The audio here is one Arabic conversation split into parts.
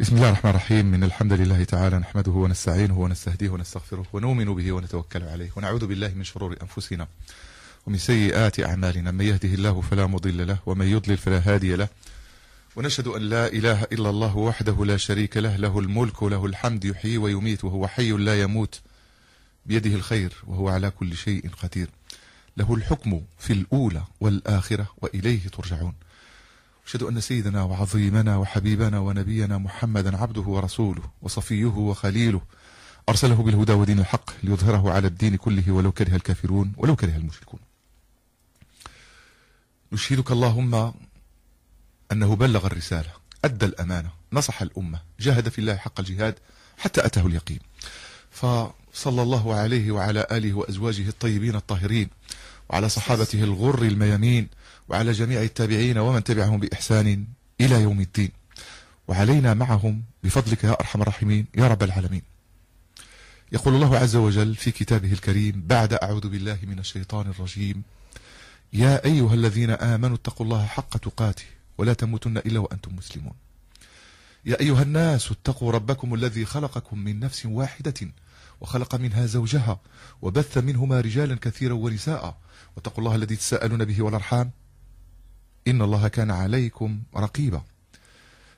بسم الله الرحمن الرحيم إن الحمد لله تعالى نحمده ونستعينه ونستهديه ونستغفره ونؤمن به ونتوكل عليه ونعوذ بالله من شرور أنفسنا ومن سيئات أعمالنا من يهده الله فلا مضل له ومن يضلل فلا هادي له ونشهد أن لا إله إلا الله وحده لا شريك له له الملك وله الحمد يحيي ويميت وهو حي لا يموت بيده الخير وهو على كل شيء قدير له الحكم في الأولى والآخرة وإليه ترجعون أشهد أن سيدنا وعظيمنا وحبيبنا ونبينا محمدا عبده ورسوله وصفيه وخليله أرسله بالهدى ودين الحق ليظهره على الدين كله ولو كره الكافرون ولو كره المشركون نشهدك اللهم أنه بلغ الرسالة أدى الأمانة نصح الأمة جاهد في الله حق الجهاد حتى أتاه اليقين ف صلى الله عليه وعلى آله وأزواجه الطيبين الطاهرين وعلى صحابته الغر الميامين وعلى جميع التابعين ومن تبعهم بإحسان إلى يوم الدين وعلينا معهم بفضلك يا أرحم الراحمين يا رب العالمين يقول الله عز وجل في كتابه الكريم بعد أعوذ بالله من الشيطان الرجيم يا أيها الذين آمنوا اتقوا الله حق تقاته ولا تموتن إلا وأنتم مسلمون يا أيها الناس اتقوا ربكم الذي خلقكم من نفس واحدة وخلق منها زوجها وبث منهما رجالا كثيرا ونساء واتقوا الله الذي تساءلون به والأرحام إن الله كان عليكم رقيبا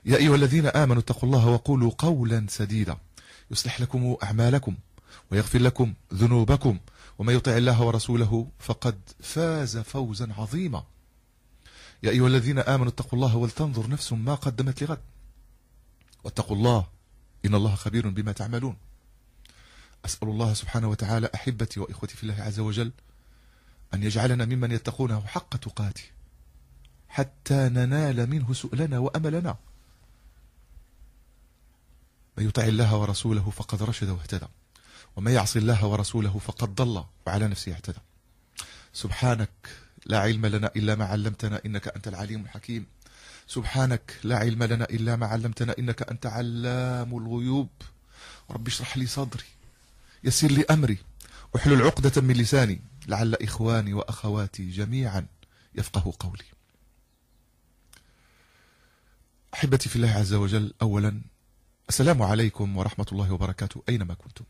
يا أيها الذين آمنوا اتقوا الله وقولوا قولا سديدا يصلح لكم أعمالكم ويغفر لكم ذنوبكم ومن يطع الله ورسوله فقد فاز فوزا عظيما يا أيها الذين آمنوا اتقوا الله ولتنظر نفس ما قدمت لغد واتقوا الله إن الله خبير بما تعملون أسأل الله سبحانه وتعالى أحبتي وإخوتي في الله عز وجل أن يجعلنا ممن يتقونه حق تقاته حتى ننال منه سؤلنا وأملنا من يطع الله ورسوله فقد رشد واهتدى ومن يعص الله ورسوله فقد ضل وعلى نفسه اعتدى سبحانك لا علم لنا إلا ما علمتنا إنك أنت العليم الحكيم سبحانك لا علم لنا إلا ما علمتنا إنك أنت علام الغيوب رب اشرح لي صدري يسر لي أمري احلل عقدة من لساني لعل إخواني وأخواتي جميعا يفقه قولي أحبتي في الله عز وجل أولا السلام عليكم ورحمة الله وبركاته أينما كنتم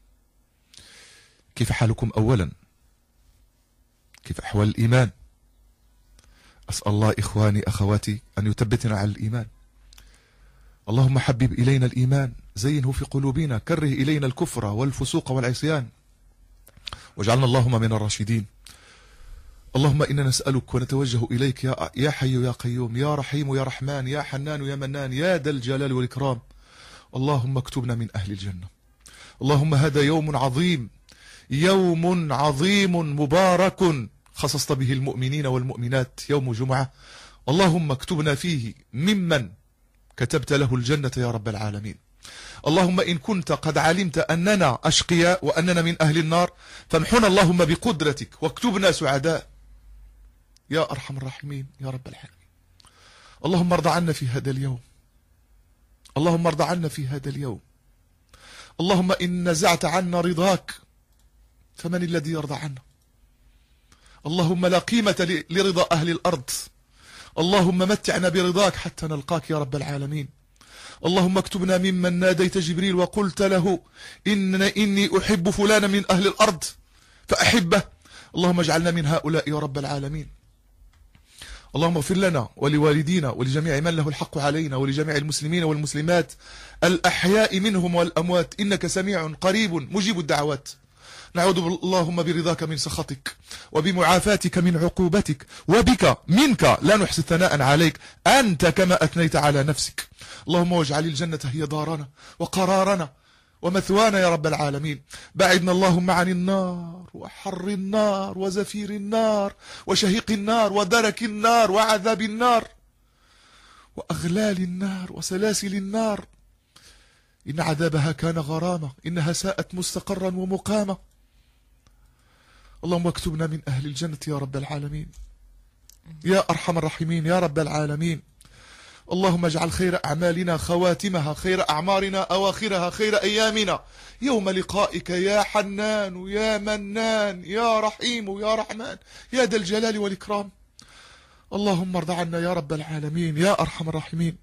كيف حالكم أولا كيف أحوال الإيمان أسأل الله إخواني أخواتي أن يثبتنا على الإيمان اللهم حبب إلينا الإيمان زينه في قلوبنا كره إلينا الكفر والفسوق والعصيان واجعلنا اللهم من الراشدين اللهم إنا نسألك ونتوجه إليك يا, يا حي يا قيوم يا رحيم يا رحمن يا حنان يا منان يا ذا الجلال والإكرام اللهم اكتبنا من أهل الجنة اللهم هذا يوم عظيم يوم عظيم مبارك خصصت به المؤمنين والمؤمنات يوم جمعة اللهم اكتبنا فيه ممن كتبت له الجنة يا رب العالمين اللهم إن كنت قد علمت أننا أشقياء وأننا من أهل النار فامحنا اللهم بقدرتك واكتبنا سعداء يا أرحم الراحمين يا رب العالمين اللهم ارضى عنا في هذا اليوم اللهم ارضى عنا في هذا اليوم اللهم إن نزعت عنا رضاك فمن الذي يرضى عنا اللهم لا قيمة لرضا أهل الأرض اللهم متعنا برضاك حتى نلقاك يا رب العالمين اللهم اكتبنا ممن ناديت جبريل وقلت له إن إني أحب فلانا من أهل الأرض فأحبه اللهم اجعلنا من هؤلاء يا رب العالمين اللهم اغفر لنا ولوالدينا ولجميع من له الحق علينا ولجميع المسلمين والمسلمات الأحياء منهم والأموات إنك سميع قريب مجيب الدعوات نعوذ اللهم برضاك من سخطك وبمعافاتك من عقوبتك وبك منك لا نحسن ثناء عليك أنت كما أثنيت على نفسك اللهم واجعل الجنة هي دارنا وقرارنا ومثوانا يا رب العالمين بعدنا اللهم عن النار وحر النار وزفير النار وشهيق النار ودرك النار وعذاب النار وأغلال النار وسلاسل النار إن عذابها كان غراما إنها ساءت مستقرا ومقاما اللهم اكتبنا من أهل الجنة يا رب العالمين يا أرحم الراحمين يا رب العالمين اللهم اجعل خير أعمالنا خواتمها خير أعمارنا أواخرها خير أيامنا يوم لقائك يا حنان يا منان يا رحيم يا رحمن يا ذا الجلال والإكرام اللهم ارض عنا يا رب العالمين يا أرحم الراحمين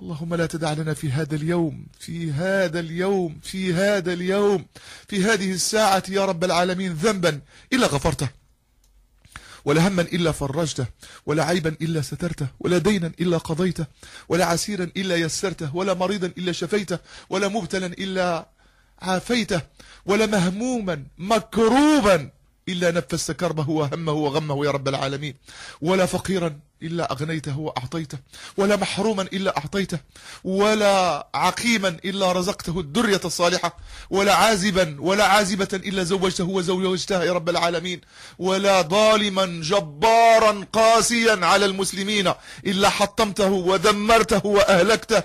اللهم لا تدع لنا في هذا اليوم في هذا اليوم في هذا اليوم في هذه الساعة يا رب العالمين ذنبا إلا غفرته ولا هما إلا فرجته ولا عيبا إلا سترته ولا دينا إلا قضيته ولا عسيرا إلا يسرته ولا مريضا إلا شفيته ولا مبتلا إلا عافيته ولا مهموما مكروبا إلا نفست كربه وهمه وغمه يا رب العالمين ولا فقيرا إلا أغنيته وأعطيته ولا محروما إلا أعطيته ولا عقيما إلا رزقته الدرية الصالحة ولا عازبا ولا عازبة إلا زوجته وزوجتها يا رب العالمين ولا ظالما جبارا قاسيا على المسلمين إلا حطمته ودمرته وأهلكته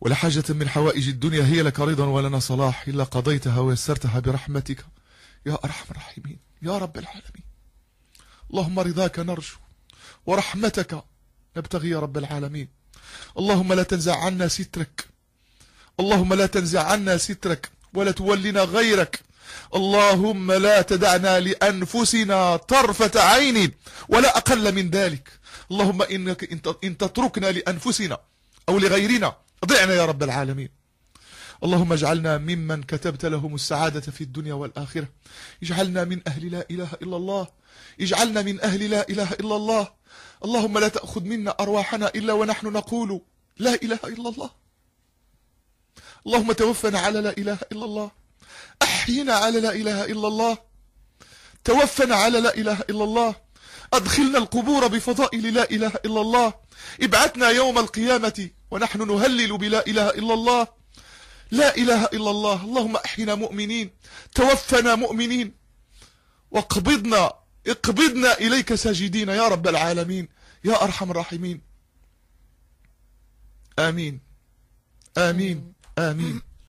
ولا حاجة من حوائج الدنيا هي لك رضا ولنا صلاح إلا قضيتها ويسرتها برحمتك يا أرحم الراحمين يا رب العالمين اللهم رضاك نرجو ورحمتك نبتغي يا رب العالمين اللهم لا تنزع عنا سترك اللهم لا تنزع عنا سترك ولا تولنا غيرك اللهم لا تدعنا لأنفسنا طرفة عين ولا أقل من ذلك اللهم إنك إن تتركنا لأنفسنا أو لغيرنا ضعنا يا رب العالمين اللهم اجعلنا ممن كتبت لهم السعادة في الدنيا والآخرة اجعلنا من أهل لا إله إلا الله اجعلنا من أهل لا إله إلا الله اللهم لا تأخذ منا أرواحنا إلا ونحن نقول لا إله إلا الله اللهم توفنا على لا إله إلا الله أحينا على لا إله إلا الله توفنا على لا إله إلا الله أدخلنا القبور بفضائل لا إله إلا الله ابعثنا يوم القيامة ونحن نهلل بلا إله إلا الله لا إله إلا الله اللهم أحينا مؤمنين توفنا مؤمنين وقبضنا اقبضنا إليك ساجدين يا رب العالمين يا أرحم الراحمين آمين آمين آمين